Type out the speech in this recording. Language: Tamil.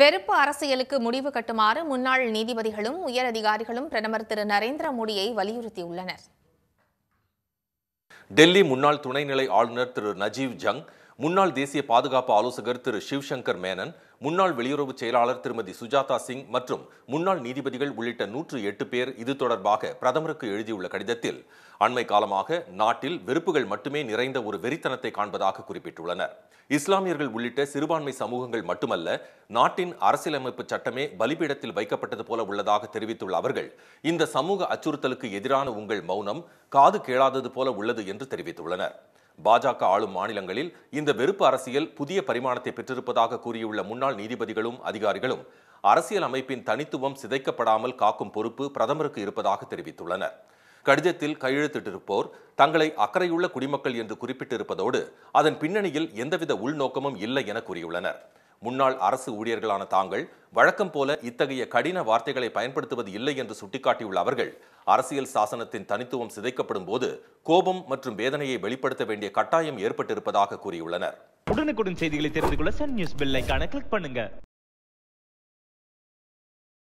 வெறுப்பு அரசியலுக்கு முடிவு கட்டுமாறு முன்னாள் நீதிபதிகளும் உயரதிகாரிகளும் பிரதமர் திரு நரேந்திர மோடியை வலியுறுத்தியுள்ளனர் டெல்லி முன்னாள் துணைநிலை ஆளுநர் திரு நஜீவ் ஜங் முன்னாள் தேசிய பாதுகாப்பு ஆலோசகர் திரு சிவ்சங்கர் மேனன் முன்னாள் வெளியுறவு செயலாளர் திருமதி சுஜாதா சிங் மற்றும் முன்னாள் நீதிபதிகள் உள்ளிட்ட நூற்று எட்டு பேர் இது தொடர்பாக பிரதமருக்கு எழுதியுள்ள கடிதத்தில் அண்மை காலமாக நாட்டில் வெறுப்புகள் மட்டுமே நிறைந்த ஒரு வெறித்தனத்தை காண்பதாக குறிப்பிட்டுள்ளனர் இஸ்லாமியர்கள் உள்ளிட்ட சிறுபான்மை சமூகங்கள் மட்டுமல்ல நாட்டின் அரசியலமைப்பு சட்டமே பலிபீடத்தில் வைக்கப்பட்டது போல உள்ளதாக தெரிவித்துள்ள அவர்கள் இந்த சமூக அச்சுறுத்தலுக்கு எதிரான உங்கள் மௌனம் காது கேளாதது போல உள்ளது என்று தெரிவித்துள்ளனர் பாஜக ஆளும் மாநிலங்களில் இந்த வெறுப்பு அரசியல் புதிய பரிமாணத்தை பெற்றிருப்பதாக கூறியுள்ள முன்னாள் நீதிபதிகளும் அதிகாரிகளும் அரசியல் அமைப்பின் தனித்துவம் சிதைக்கப்படாமல் காக்கும் பொறுப்பு பிரதமருக்கு இருப்பதாக தெரிவித்துள்ளனர் கடிதத்தில் கையெழுத்திட்டிருப்போர் தங்களை அக்கறையுள்ள குடிமக்கள் என்று குறிப்பிட்டிருப்பதோடு அதன் பின்னணியில் எந்தவித உள்நோக்கமும் இல்லை என கூறியுள்ளனர் முன்னாள் அரசு ஊழியர்களான தாங்கள் வழக்கம் போல இத்தகைய கடின வார்த்தைகளை பயன்படுத்துவது இல்லை என்று சுட்டிக்காட்டியுள்ள அவர்கள் அரசியல் சாசனத்தின் தனித்துவம் சிதைக்கப்படும் போது கோபம் மற்றும் வேதனையை வெளிப்படுத்த வேண்டிய கட்டாயம் ஏற்பட்டிருப்பதாக கூறியுள்ளனர் உடனுக்குடன் செய்திகளை தெரிந்து கொள்ள சன் நியூஸ் பெல் கிளிக் பண்ணுங்க